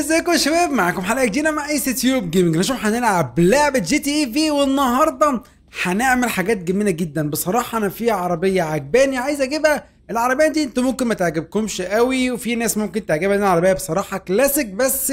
ازيكم يا شباب معاكم حلقه جديده مع ايس تيوب جيمنج نشوف هنلعب لعبه جي تي اي في والنهارده هنعمل حاجات جميله جدا بصراحه انا في عربيه عجباني عايز اجيبها العربيه دي انتوا ممكن ما تعجبكمش قوي وفي ناس ممكن تعجبها دي العربيه بصراحه كلاسيك بس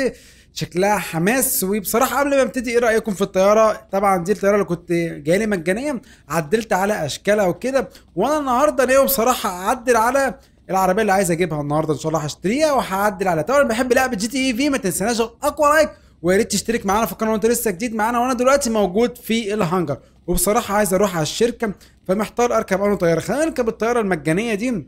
شكلها حماس وبصراحه قبل ما ابتدي ايه رايكم في الطياره طبعا دي الطياره اللي كنت جايه لي مجانيا عدلت على اشكالها وكده وانا النهارده ليه بصراحه اعدل على العربيه اللي عايز اجيبها النهارده ان شاء الله هشتريها وهعدل على طبعا بحب لعبه جي تي اي في ما تنسناش اقوى لايك ويا ريت تشترك معانا في القناه وانت لسه جديد معانا وانا دلوقتي موجود في الهانجر وبصراحه عايز اروح على الشركه فمحتار اركب انا طياره خلينا نركب الطياره المجانيه دي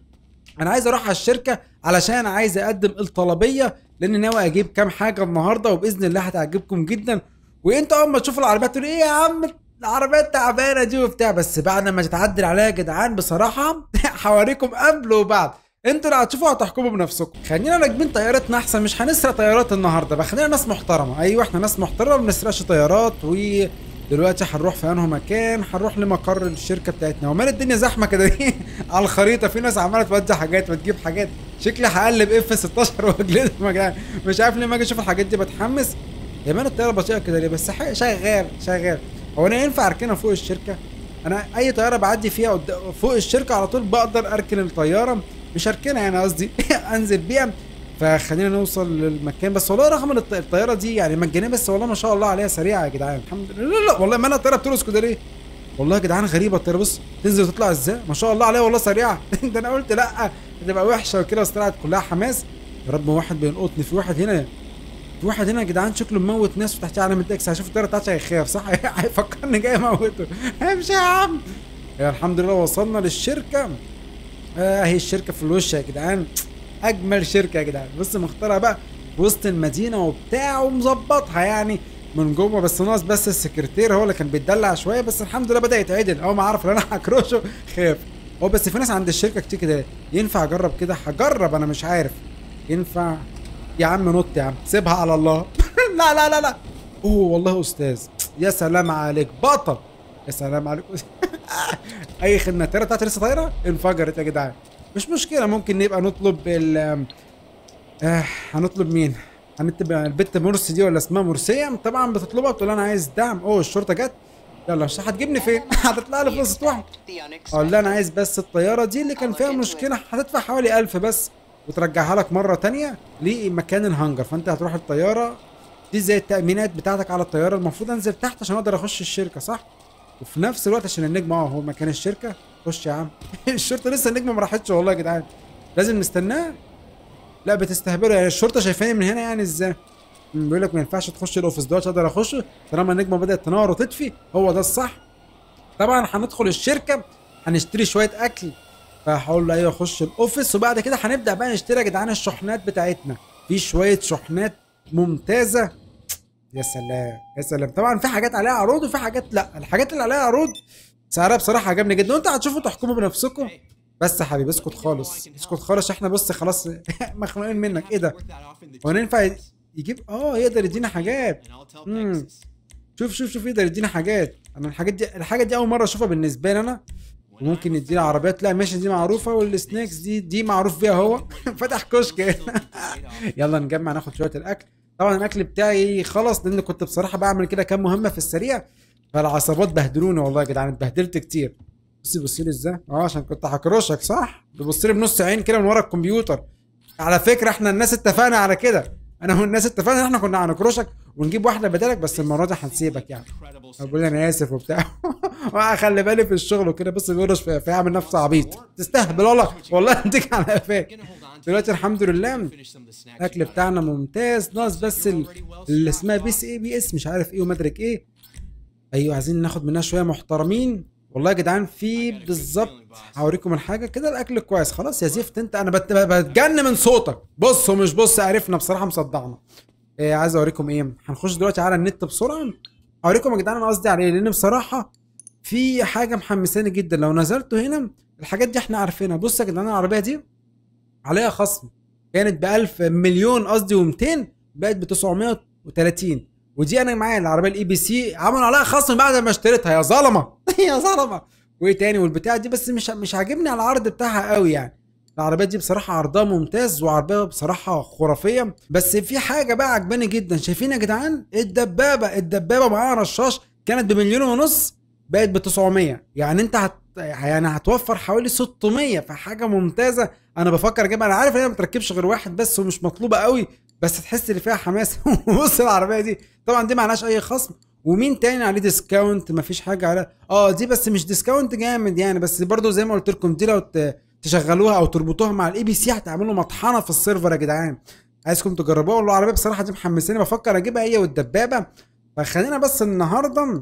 انا عايز اروح على الشركه علشان عايز اقدم الطلبيه لان ناوي اجيب كام حاجه النهارده وباذن الله هتعجبكم جدا وانت اول ما تشوف العربيات تقول ايه يا عم العربية التعبانة دي وبتاع بس بعد ما تتعدل عليها يا جدعان بصراحة هوريكم قبل وبعد انتوا اللي هتشوفوا هتحكموا بنفسكم خلينا راكبين طيارتنا احسن مش هنسرق طيارات النهارده بقى خلينا ناس محترمه ايوه احنا ناس محترمه ما بنسرقش طيارات و دلوقتي هنروح في انه مكان هنروح لمقر الشركه بتاعتنا ومال الدنيا زحمه كده دي على الخريطه في ناس عماله تودي حاجات وتجيب حاجات شكلي هقلب اف 16 واجلد مش عارف ليه ما اجي اشوف الحاجات دي بتحمس يا مان الطياره بطيئه كده ليه بس شغال شغال هو انا ينفع اركنها فوق الشركه انا اي طياره بعدي فيها فوق الشركه على طول بقدر اركن الطياره مش يعني قصدي انزل بيها فخلينا نوصل للمكان بس والله رغم ان الطياره دي يعني مجانيه بس والله ما شاء الله عليها سريعه يا جدعان الحمد لله لا, لا والله ما انا الطياره بترقص كده ليه والله يا جدعان غريبه الطياره بص تنزل وتطلع ازاي ما شاء الله عليها والله سريعه ده انا قلت لا هتبقى وحشه وكده بس طلعت كلها حماس يا رب واحد بينقطني في واحد هنا في واحد هنا يا جدعان شكله مموت ناس وتحتيه علامه اكس هشوف الطياره بتاعتي هيخاف صح هيفكرني جاي اموته امشي يا عم الحمد لله وصلنا للشركه اهي هي الشركه في الوش يا جدعان اجمل شركه يا جدعان بص مخترع بقى وسط المدينه وبتاع ومظبطها يعني من جوه بس ناقص بس السكرتير هو اللي كان بيتدلع شويه بس الحمد لله بدا يتعدل اول أه، ما عرف ان انا هكرشه خاف هو أه، بس في ناس عند الشركه كتير كده ينفع اجرب كده هجرب انا مش عارف ينفع يا عم نط يا عم سيبها على الله لا لا لا لا اوه والله استاذ يا سلام عليك بطل يا سلام عليك اي خدمه الطياره بتاعتي لسه طايره انفجرت يا جدعان مش مشكله ممكن نبقى نطلب ال آه هنطلب مين هنتبع البت مرسي دي ولا اسمها مرسيه طبعا بتطلبها بتقول انا عايز دعم اوه الشرطه جت يلا مش هتجيبني فين هتطلع لي في وسط واحد اقول لها انا عايز بس الطياره دي اللي كان فيها مشكله هتدفع حوالي 1000 بس وترجعها لك مره ثانيه لمكان الهانجر فانت هتروح الطياره دي زي التامينات بتاعتك على الطياره المفروض انزل تحت عشان اقدر اخش الشركه صح وفي نفس الوقت عشان النجم اه هو مكان الشركه خش يا عم الشرطه لسه النجمه ما راحتش والله يا جدعان لازم نستناه لا بتستهبلوا يعني الشرطه شايفاني من هنا يعني ازاي بيقول لك ما ينفعش تخش الاوفيس دوت اقدر اخشه طالما النجمه بدات تنور وتطفي هو ده الصح طبعا هندخل الشركه هنشتري شويه اكل فهقول له ايوه خش الاوفيس وبعد كده هنبدا بقى نشتري يا جدعان الشحنات بتاعتنا في شويه شحنات ممتازه يا سلام يا سلام طبعا في حاجات عليها عروض وفي حاجات لا الحاجات اللي عليها عروض سعرها بصراحه عجبني جدا وانتوا هتشوفوا تحكموا بنفسكم بس يا حبيبي اسكت خالص اسكت خالص احنا بص خلاص مخنوقين منك ايه ده هو ينفع يجيب اه يقدر يدينا حاجات مم. شوف شوف شوف يقدر يدينا حاجات انا الحاجات دي الحاجات دي اول مره اشوفها بالنسبه لي انا وممكن يدينا عربيات لا ماشي دي معروفه والسناكس دي دي معروف بيها هو فتح كشك يلا نجمع ناخد شويه الاكل طبعا الاكل بتاعي خلص لان كنت بصراحه بعمل كده كام مهمه في السريع فالعصابات بهدلوني والله يا جدعان اتبهدلت كتير بصي بصي لي ازاي اه عشان كنت هكرشك صح بتبص لي بنص عين كده من ورا الكمبيوتر على فكره احنا الناس اتفقنا على كده انا والناس اتفقنا ان احنا كنا هنكرشك ونجيب واحده بدالك بس المره دي هنسيبك يعني بقول انا اسف وبتاع آه، خلي بالي في الشغل وكده بص بيقولش فيعمل نفسه عبيط تستهبل والله والله انتك على قفاك دلوقتي الحمد لله الاكل بتاعنا ممتاز ناقص بس اللي اسمها بي اس اي بي اس مش عارف ايه ومدرك ايه ايوه عايزين ناخد منها شويه محترمين والله يا جدعان في بالظبط هوريكم الحاجه كده الاكل كويس خلاص يا زفت انت انا بتجن من صوتك بص ومش بص عرفنا بصراحه مصدعنا إيه عايز اوريكم ايه هنخش دلوقتي على النت بسرعه اوريكم يا جدعان انا قصدي على ايه لان بصراحه في حاجه محمساني جدا لو نزلت هنا الحاجات دي احنا عارفينها بص يا جدعان العربيه دي عليها خصم كانت ب 1000 مليون قصدي و200 بقت ب 930 ودي انا معايا العربيه الاي بي e سي عملوا عليها خصم بعد ما اشتريتها يا ظلمه يا ظلمه وايه تاني والبتاع دي بس مش مش عاجبني على العرض بتاعها قوي يعني العربيه دي بصراحه عرضها ممتاز وعربيه بصراحه خرافيه بس في حاجه بقى عجباني جدا شايفين يا جدعان الدبابه الدبابه معاها رشاش كانت بمليون ونص بقت ب 900 يعني انت هت يعني هتوفر حوالي 600 فحاجه ممتازه انا بفكر اجيبها انا عارف ان هي ما بتركبش غير واحد بس ومش مطلوبه قوي بس تحس ان فيها حماس بص العربيه دي طبعا دي ما عليهاش اي خصم ومين تاني عليه ديسكاونت مفيش حاجه على اه دي بس مش ديسكاونت جامد يعني بس برضو زي ما قلت لكم دي لو تشغلوها او تربطوها مع الاي بي سي هتعملوا مطحنه في السيرفر يا جدعان عايزكم تجربوها والله العربيه بصراحه دي محمساني بفكر اجيبها هي والدبابه فخلينا بس النهارده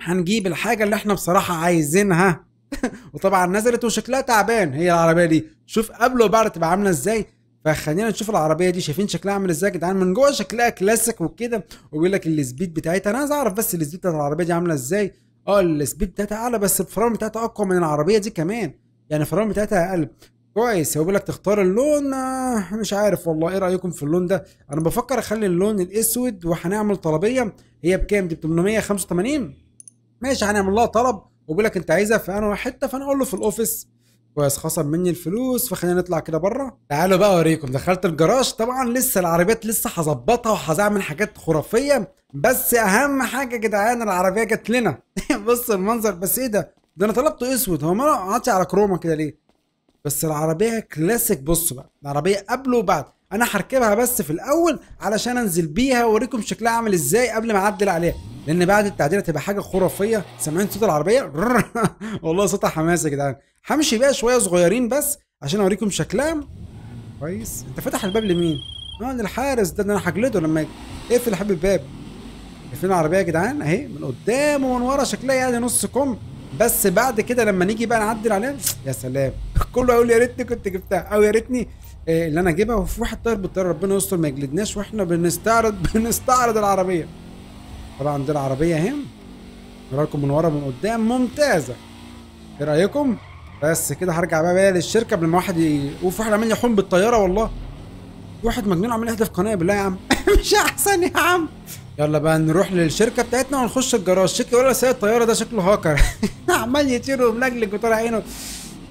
هنجيب الحاجه اللي احنا بصراحه عايزينها وطبعا نزلت وشكلها تعبان هي العربيه دي شوف قبل وبعد تبقى عامله ازاي فخلينا نشوف العربيه دي شايفين شكلها عامل ازاي يا جدعان من جوه شكلها كلاسيك وكده وبيقول لك السبيد بتاعتها انا عايز اعرف بس السبيد بتاعت العربيه دي عامله ازاي اه السبيد بتاعتها اعلى بس الفرامل بتاعتها اقوى من العربيه دي كمان يعني الفرامل بتاعتها اقل كويس هو بيقول لك تختار اللون آه، مش عارف والله ايه رايكم في اللون ده انا بفكر اخلي اللون الاسود وهنعمل طلبيه هي بكام دي ب 885 ماشي هنعمل لها طلب وبيقول لك انت عايزها في انا حته فانا اقول له في الاوفيس كويس خصم مني الفلوس فخلينا نطلع كده بره تعالوا بقى اوريكم دخلت الجراج طبعا لسه العربيات لسه هظبطها وهعمل حاجات خرافيه بس اهم حاجه يا جدعان العربيه جت لنا بص المنظر بس ايه ده ده انا طلبته اسود هو ما انا على كروما كده ليه بس العربيه كلاسيك بص بقى العربيه قبل وبعد انا هركبها بس في الاول علشان انزل بيها واوريكم شكلها عامل ازاي قبل ما اعدل عليها لان بعد التعديل هتبقى حاجه خرافيه سامعين صوت العربيه والله صوتها حماس يا جدعان همشي بيها شويه صغيرين بس عشان اوريكم شكلها كويس انت فاتح الباب لمين اه للحارس ده انا هجلده لما اقفل إيه حب الباب قفلنا العربيه يا جدعان اهي من قدام ومن ورا شكلها يعني نص كم بس بعد كده لما نيجي بقى نعدل عليها يا سلام كله هيقول يا ريتني كنت جبتها او يا ريتني إيه، اللي انا اجيبها وفي واحد طاير بالطياره ربنا يستر ما يجلدناش واحنا بنستعرض بنستعرض العربيه طبعا دي العربيه اهي إيه رايكم من ورا من قدام ممتازه ايه رايكم بس كده هرجع بقى, بقى للشركه قبل ما واحد يقف واحد عمال يحوم بالطياره والله واحد مجنون عمال يهدف قناه بالله يا عم مش احسن يا عم يلا بقى نروح للشركه بتاعتنا ونخش الجراج يقول ولا سايق الطياره ده شكله هاكر عمال يطير وملجلج وطالع عينه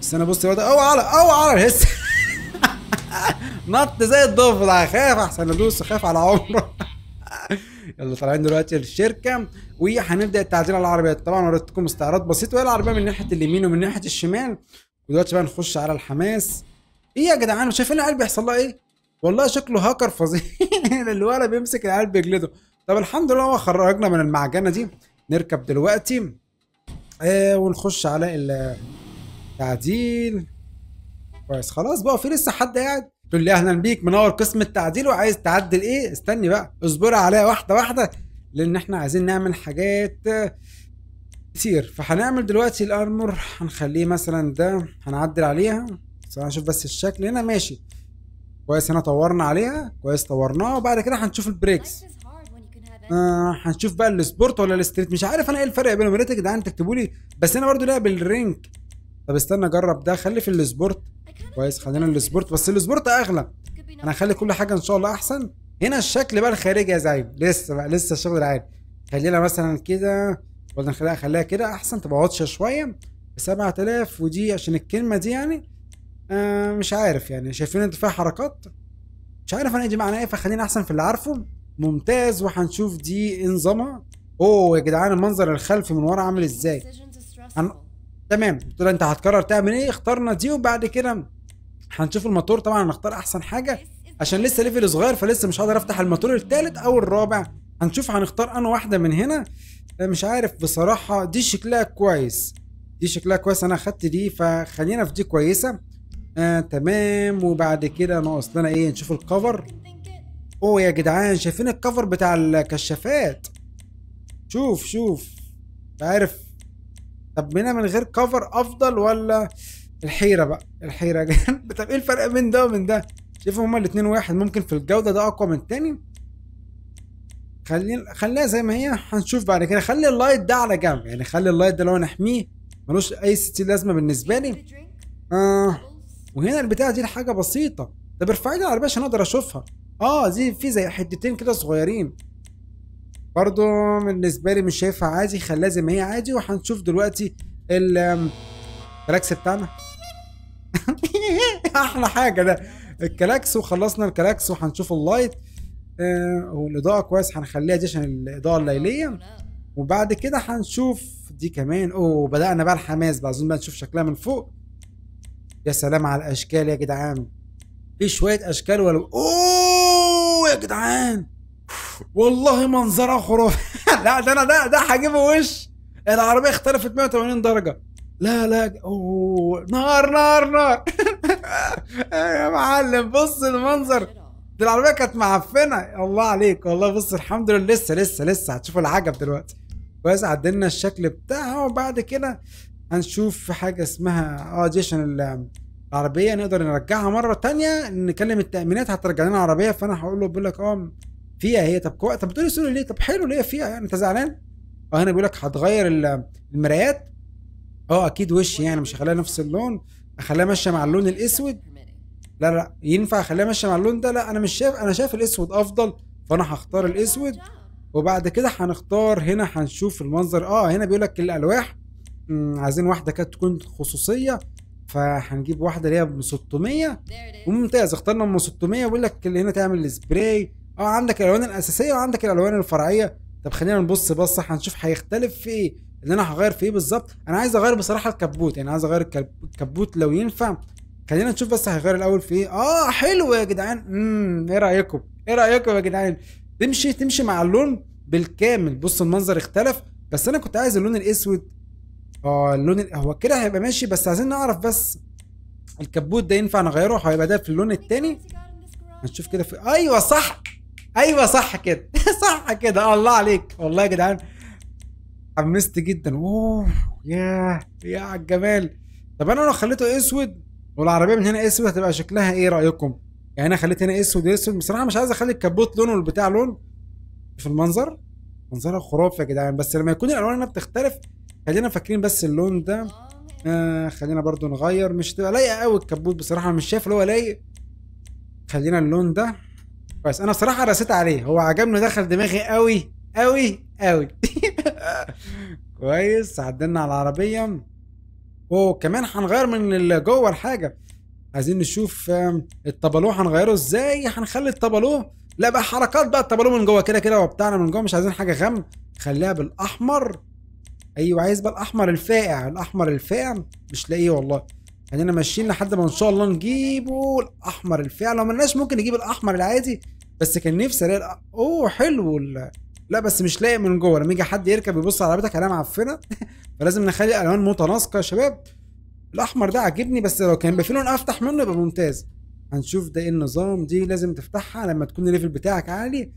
بس انا بص الواد اوعى اوعى على نط زي الضفدع خاف احسن ادوس خاف على عمره يلا طالعين دلوقتي الشركه وهنبدا التعديل على العربيات طبعا وريتكم استعراض بسيط وهي العربيه من ناحيه اليمين ومن ناحيه الشمال ودلوقتي بقى نخش على الحماس ايه يا جدعان شايفين العيال بيحصل لها ايه والله شكله هاكر فظيع الولد بيمسك العيال بيجلده طب الحمد لله هو خرجنا من المعجنه دي نركب دلوقتي آه ونخش على التعديل كويس خلاص بقى في لسه حد قاعد تقول لي اهلا بيك منور قسم التعديل وعايز تعدل ايه استني بقى اصبر عليها واحده واحده لان احنا عايزين نعمل حاجات كتير فهنعمل دلوقتي الارمور هنخليه مثلا ده هنعدل عليها بس هنشوف بس الشكل هنا ماشي كويس هنا طورنا عليها كويس طورناها وبعد كده هنشوف البريكس آه هنشوف بقى السبورت ولا الستريت مش عارف انا ايه الفرق بينهم يا ريت يا جدعان تكتبوا لي بس انا برضو لعب الرينك طب استنى اجرب ده خلي في السبورت كويس خلينا السبورت بس السبورت اغلى انا هخلي كل حاجه ان شاء الله احسن هنا الشكل بقى الخارجي يا زعيم لسه بقى لسه الشغل العادي خلينا مثلا كده ولا نخليها خليها كده احسن تبقى واطشه شويه 7000 ودي عشان الكلمه دي يعني آه مش عارف يعني شايفين انت فيها حركات مش عارف انا دي معناها ايه فخلينا احسن في اللي عارفه ممتاز وهنشوف دي ايه نظامها اوه يا جدعان المنظر الخلفي من ورا عامل ازاي تمام قلت له انت هتقرر تعمل ايه اخترنا دي وبعد كده هنشوف الموتور طبعا هنختار احسن حاجه عشان لسه ليفل صغير فلسه مش هقدر افتح الموتور الثالث او الرابع هنشوف هنختار انا واحده من هنا مش عارف بصراحه دي شكلها كويس دي شكلها كويس انا اخدت دي فخلينا في دي كويسه آه تمام وبعد كده ناقص لنا ايه نشوف الكفر اوه يا جدعان شايفين الكفر بتاع الكشافات شوف شوف عارف طب منها من غير كفر افضل ولا الحيره بقى الحيره طب ايه الفرق بين ده ومن ده شايف هما الاثنين واحد ممكن في الجوده ده اقوى من الثاني خلينا خليها زي ما هي هنشوف بعد كده خلي اللايت ده على جنب يعني خلي اللايت ده لو نحميه ملوش اي ستي لازمه بالنسبه لي آه. وهنا البتاع دي حاجه بسيطه طب ارفعي لي العربيه عشان اقدر اشوفها اه دي في زي حتتين كده صغيرين برضو بالنسبه لي مش شايفها عادي خليها زي ما هي عادي وهنشوف دلوقتي الكلاكس بتاعنا احلى حاجه ده الكلاكس وخلصنا الكلاكس وهنشوف اللايت آه والاضاءه كويس هنخليها دي عشان الاضاءه الليليه وبعد كده هنشوف دي كمان اوه بدانا بقى الحماس بقى اظن بقى نشوف شكلها من فوق يا سلام على الاشكال يا جدعان في شويه اشكال ولا اوه يا جدعان والله منظرها خرافي لا ده انا ده ده هجيبه وش العربيه اختلفت 180 درجه لا لا اوه نار نار نار يا معلم بص المنظر دي العربيه كانت معفنه الله عليك والله بص الحمد لله لسه لسه لسه هتشوفوا العجب دلوقتي كويس عدلنا الشكل بتاعها وبعد كده هنشوف حاجه اسمها اه العربيه نقدر نرجعها مره تانية نكلم التامينات هترجع لنا العربيه فانا هقول له بيقول لك اه فيها هي طب كويس طب بتقولي سوري ليه طب حلو ليه فيها يعني انت زعلان اه هنا بيقول لك هتغير المرايات اه اكيد وش يعني مش هخليها نفس اللون اخليها ماشيه مع اللون الاسود لا لا ينفع اخليها ماشيه مع اللون ده لا انا مش شايف انا شايف الاسود افضل فانا هختار الاسود وبعد كده هنختار هنا هنشوف المنظر اه هنا بيقول لك الالواح عايزين واحده كانت تكون خصوصيه فهنجيب واحده اللي هي ب 600 وممتاز اخترنا ام 600 بيقول لك اللي هنا تعمل سبراي اه عندك الالوان الاساسيه وعندك الالوان الفرعيه طب خلينا نبص بص هنشوف هيختلف في ايه اللي انا هغير في ايه بالظبط انا عايز اغير بصراحه الكبوت يعني عايز اغير الكبوت لو ينفع خلينا نشوف بس هيغير الاول في ايه اه حلو يا جدعان امم ايه رايكم ايه رايكم يا جدعان تمشي تمشي مع اللون بالكامل بص المنظر اختلف بس انا كنت عايز اللون الاسود اه اللون هو كده هيبقى ماشي بس عايزين نعرف بس الكبوت ده ينفع نغيره هيبقى ده في اللون التاني هنشوف كده في ايوه صح ايوه صح كده صح كده آه، الله عليك والله يا جدعان حمست جدا اوه يا يا على الجمال طب انا لو خليته اسود والعربيه من هنا اسود هتبقى شكلها ايه رايكم؟ يعني انا خليت هنا اسود اسود بصراحه مش عايز اخلي الكبوت لونه والبتاع لون في المنظر منظرها خرافي يا جدعان بس لما يكون الالوان هنا بتختلف خلينا فاكرين بس اللون ده آه خلينا برضو نغير مش هتبقى لايقه قوي الكبوت بصراحه مش شايف اللي هو لايق خلينا اللون ده كويس انا صراحة رسيت عليه هو عجبني دخل دماغي قوي قوي قوي كويس عدلنا على العربيه وكمان هنغير من اللي جوه الحاجه عايزين نشوف الطبلو هنغيره ازاي هنخلي الطبلو لا بقى حركات بقى الطبلو من جوه كده كده وبتاعنا من جوه مش عايزين حاجه غم خليها بالاحمر ايوه عايز بقى الاحمر الفاقع الاحمر الفاقع مش لاقيه والله خلينا ماشيين لحد ما ان شاء الله نجيبه الاحمر الفعل لو ملناش ممكن نجيب الاحمر العادي بس كان نفسي الاقي اوه حلو لا بس مش لاقي من جوه لما يجي حد يركب يبص على عربيتك عليها معفنه فلازم نخلي الالوان متناسقه يا شباب الاحمر ده عاجبني بس لو كان يبقى في لون افتح منه يبقى ممتاز هنشوف ده ايه النظام دي لازم تفتحها لما تكون الليفل بتاعك عالي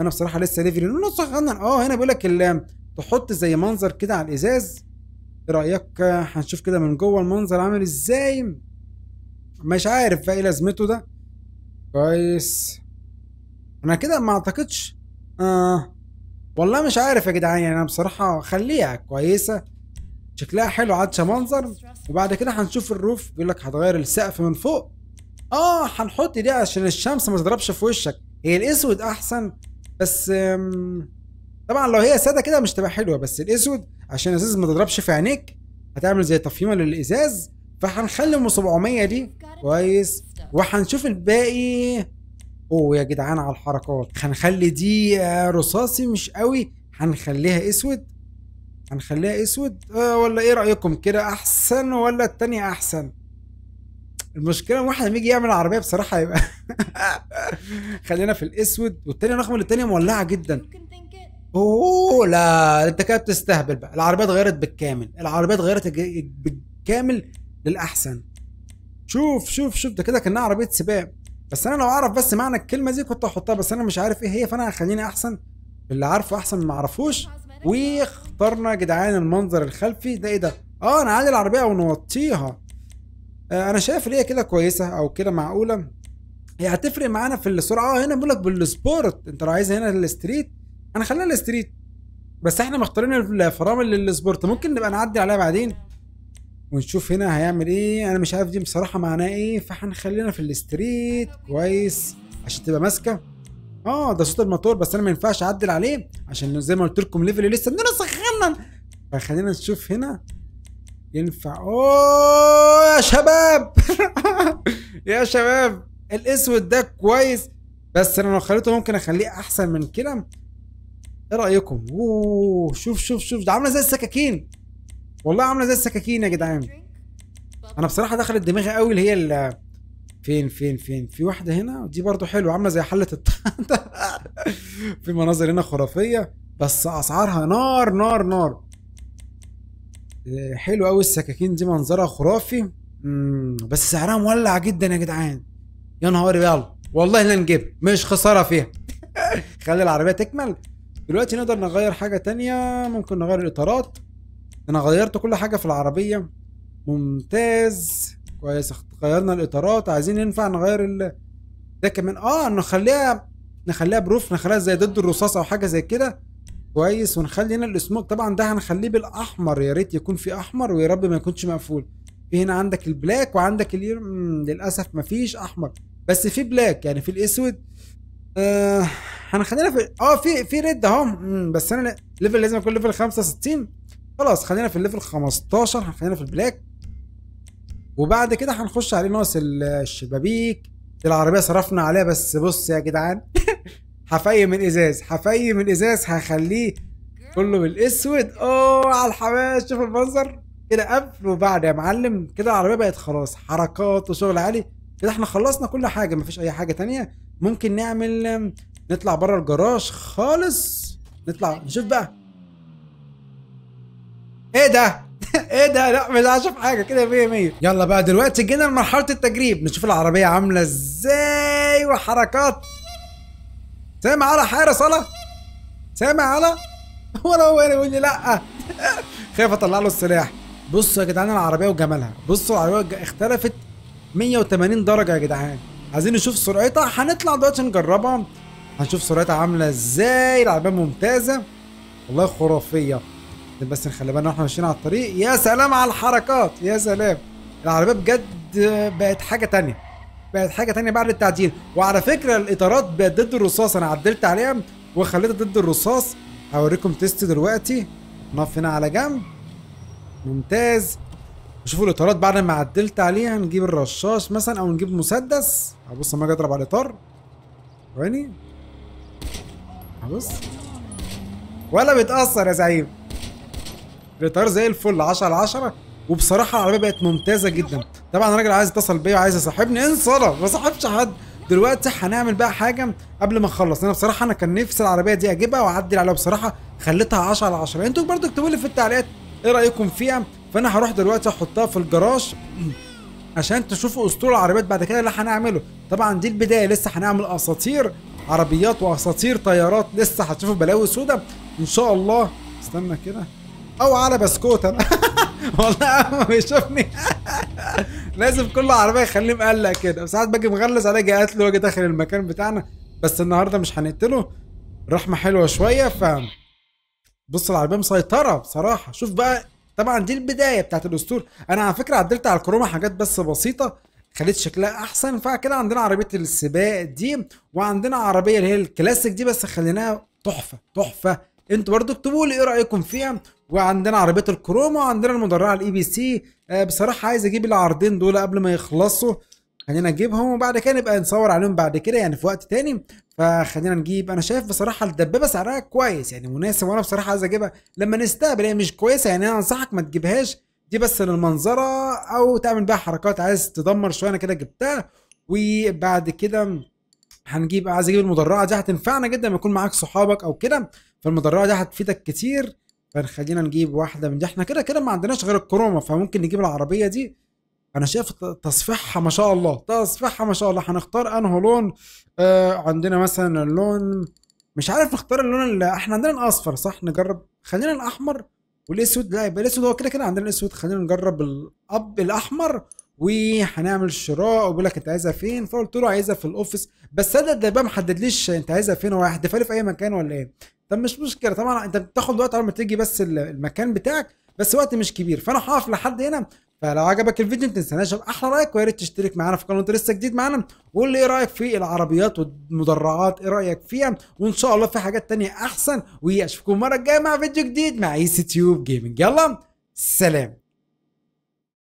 انا بصراحه لسه ليفل نص اه هنا بيقول لك تحط زي منظر كده على الازاز ايه رايك هنشوف كده من جوه المنظر عامل ازاي مش عارف ايه لازمته ده كويس انا كده ما اعتقدش آه. والله مش عارف يا جدعان يعني انا بصراحه خليها كويسه شكلها حلو عدشه منظر وبعد كده هنشوف الروف بيقول لك هتغير السقف من فوق اه هنحط دي عشان الشمس ما تضربش في وشك هي الاسود احسن بس طبعا لو هي ساده كده مش تبقى حلوه بس الاسود عشان الازاز ما تضربش في عينيك هتعمل زي تفييمه للازاز فهنخلي ام 700 دي كويس وهنشوف الباقي اوه يا جدعان على الحركات هنخلي دي رصاصي مش قوي هنخليها اسود هنخليها اسود أه ولا ايه رايكم كده احسن ولا التانية احسن المشكله واحد لما يجي يعمل عربيه بصراحه يبقى خلينا في الاسود والتانية رغم ان التانية مولعه جدا اوه لا انت كده بتستهبل بقى العربيات اتغيرت بالكامل العربيات اتغيرت بالكامل للاحسن شوف شوف شوف ده كده كانها عربيه سباق بس انا لو اعرف بس معنى الكلمه دي كنت هحطها بس انا مش عارف ايه هي فانا هخليني احسن اللي عارفه احسن من ما اعرفوش واخترنا يا جدعان المنظر الخلفي ده ايه ده اه نعلي العربيه ونوطيها آه انا شايف ليه هي كده كويسه او كده معقوله هي هتفرق معانا في السرعه اه هنا بيقول لك بالسبورت انت لو عايز هنا الستريت انا خلينا الستريت بس احنا مختارين الفرامل للسبورت ممكن نبقى نعدي عليها بعدين ونشوف هنا هيعمل ايه انا مش عارف دي بصراحه معناها ايه فهنخلينا في الستريت كويس عشان تبقى ماسكه اه ده صوت الموتور بس انا ما ينفعش اعدل عليه عشان زي ما قلت لكم ليفل لسه اننا سخنا فخلينا نشوف هنا ينفع اوه يا شباب يا شباب الاسود ده كويس بس انا لو خليته ممكن اخليه احسن من كده ايه رايكم اوه شوف شوف شوف ده عامله زي السكاكين والله عامله زي السكاكين يا جدعان انا بصراحه دخلت دماغي قوي اللي هي ال فين فين فين في واحده هنا دي برضو حلوه عامله زي حله الطنطا في مناظر هنا خرافيه بس اسعارها نار نار نار إيه، حلو قوي السكاكين دي منظرها خرافي بس سعرها مولع جدا يا جدعان يا نهار يلا والله لا نجيب مش خساره فيها خلي العربيه تكمل دلوقتي نقدر نغير حاجة تانية ممكن نغير الإطارات أنا غيرت كل حاجة في العربية ممتاز كويس غيرنا الإطارات عايزين ينفع نغير ال... ده كمان آه نخليها نخليها بروف نخليها زي ضد الرصاص أو حاجة زي كده كويس ونخلي هنا السموك طبعا ده هنخليه بالأحمر يا ريت يكون في أحمر ويا رب ما يكونش مقفول في هنا عندك البلاك وعندك اليرم للأسف مفيش أحمر بس في بلاك يعني في الأسود آه هنخلينا في اه في في ريد اهو بس انا ليفل لازم اكون ليفل 65 خلاص خلينا في الليفل 15 خلينا في البلاك وبعد كده هنخش عليه ناقص الشبابيك العربيه صرفنا عليها بس بص يا جدعان حفي من ازاز حفي من ازاز هخليه كله بالاسود اوه على الحماس شوف المنظر كده قبل وبعد يا معلم كده العربيه بقت خلاص حركات وشغل عالي كده احنا خلصنا كل حاجه مفيش اي حاجه تانية ممكن نعمل نطلع بره الجراج خالص نطلع نشوف بقى ايه ده ايه ده لا مش هشوف حاجه كده 100 100 يلا بقى دلوقتي جينا لمرحله التجريب نشوف العربيه عامله ازاي وحركات سامع على حاره صلاه سامع على ولا هو يقول لي لا خايف اطلع له السلاح بصوا يا جدعان العربيه وجمالها بصوا العربيه اختلفت 180 درجه يا جدعان عايزين نشوف سرعتها هنطلع دلوقتي نجربها هنشوف سرعتها عامله ازاي العربيه ممتازه والله خرافيه بس نخلي بالنا واحنا ماشيين على الطريق يا سلام على الحركات يا سلام العربيه بجد بقت حاجه ثانيه بقت حاجه ثانيه بعد التعديل وعلى فكره الاطارات بقت ضد الرصاص انا عدلت عليها وخليتها ضد الرصاص هوريكم تيست دلوقتي نقف هنا على جنب ممتاز نشوف الاطارات بعد ما عدلت عليها نجيب الرشاش مثلا او نجيب مسدس هبص لما اجي اضرب على الاطار ثواني هبص ولا بيتاثر يا زعيم الاطار زي الفل 10 على 10 وبصراحه العربيه بقت ممتازه جدا طبعا الراجل عايز يتصل بيا وعايز يصاحبني انصرف ما صاحبش حد دلوقتي هنعمل بقى حاجه قبل ما اخلص انا بصراحه انا كان نفسي العربيه دي اجيبها واعدل عليها بصراحه خليتها 10 على 10 انتوا برضو اكتبوا لي في التعليقات ايه رايكم فيها فانا هروح دلوقتي احطها في الجراج عشان تشوفوا اسطول العربيات بعد كده اللي هنعمله طبعا دي البدايه لسه هنعمل اساطير عربيات واساطير طيارات لسه هتشوفوا بلاوي سودا ان شاء الله استنى كده او على بسكوت انا والله اما بيشوفني لازم كل عربيه يخليه مقلق كده ساعات باجي مغلس عليه جاي قتله واجي داخل المكان بتاعنا بس النهارده مش هنقتله رحمه حلوه شويه ف بص العربيه مسيطره بصراحه شوف بقى طبعا دي البدايه بتاعت الاسطور انا على فكره عدلت على الكروما حاجات بس بسيطه خليت شكلها احسن فكده عندنا عربيه السباق دي وعندنا عربيه اللي هي الكلاسيك دي بس خليناها تحفه تحفه انتوا برضو اكتبوا لي ايه رايكم فيها وعندنا عربيه الكروما وعندنا المدرعه الاي e آه، بي سي بصراحه عايز اجيب العرضين دول قبل ما يخلصوا خلينا نجيبهم وبعد كده نبقى نصور عليهم بعد كده يعني في وقت تاني فخلينا نجيب انا شايف بصراحه الدبابه سعرها كويس يعني مناسب وانا بصراحه عايز اجيبها لما نستقبل هي مش كويسه يعني انا انصحك ما تجيبهاش دي بس للمنظره او تعمل بيها حركات عايز تدمر شويه انا كده جبتها وبعد كده هنجيب عايز اجيب المدرعه دي هتنفعنا جدا لما يكون معاك صحابك او كده فالمدرعه دي هتفيدك كتير فخلينا نجيب واحده من دي احنا كده كده ما عندناش غير الكرومه فممكن نجيب العربيه دي انا شايف تصفيحها ما شاء الله تصفيحها ما شاء الله هنختار انه لون آه عندنا مثلا اللون مش عارف نختار اللون اللي احنا عندنا الاصفر صح نجرب خلينا الاحمر والاسود لا يبقى الاسود هو كده كده عندنا الاسود خلينا نجرب الاب الاحمر وهنعمل شراء وبيقول لك انت عايزها فين فقلت له عايزها في الاوفيس بس انا ده بقى محددليش انت عايزها فين هو هيحدفها لي في اي مكان ولا ايه طب مش مشكله طبعا انت بتاخد وقت على ما تيجي بس المكان بتاعك بس وقت مش كبير فانا هقف لحد هنا فلو عجبك الفيديو ما تنساناش احلى رايك ويا ريت تشترك معانا في قناه لسه جديد معانا وقول لي ايه رايك في العربيات والمدرعات ايه رايك فيها وان شاء الله في حاجات تانية احسن واشوفكم المره الجايه مع فيديو جديد مع اي سي تيوب جيمنج يلا سلام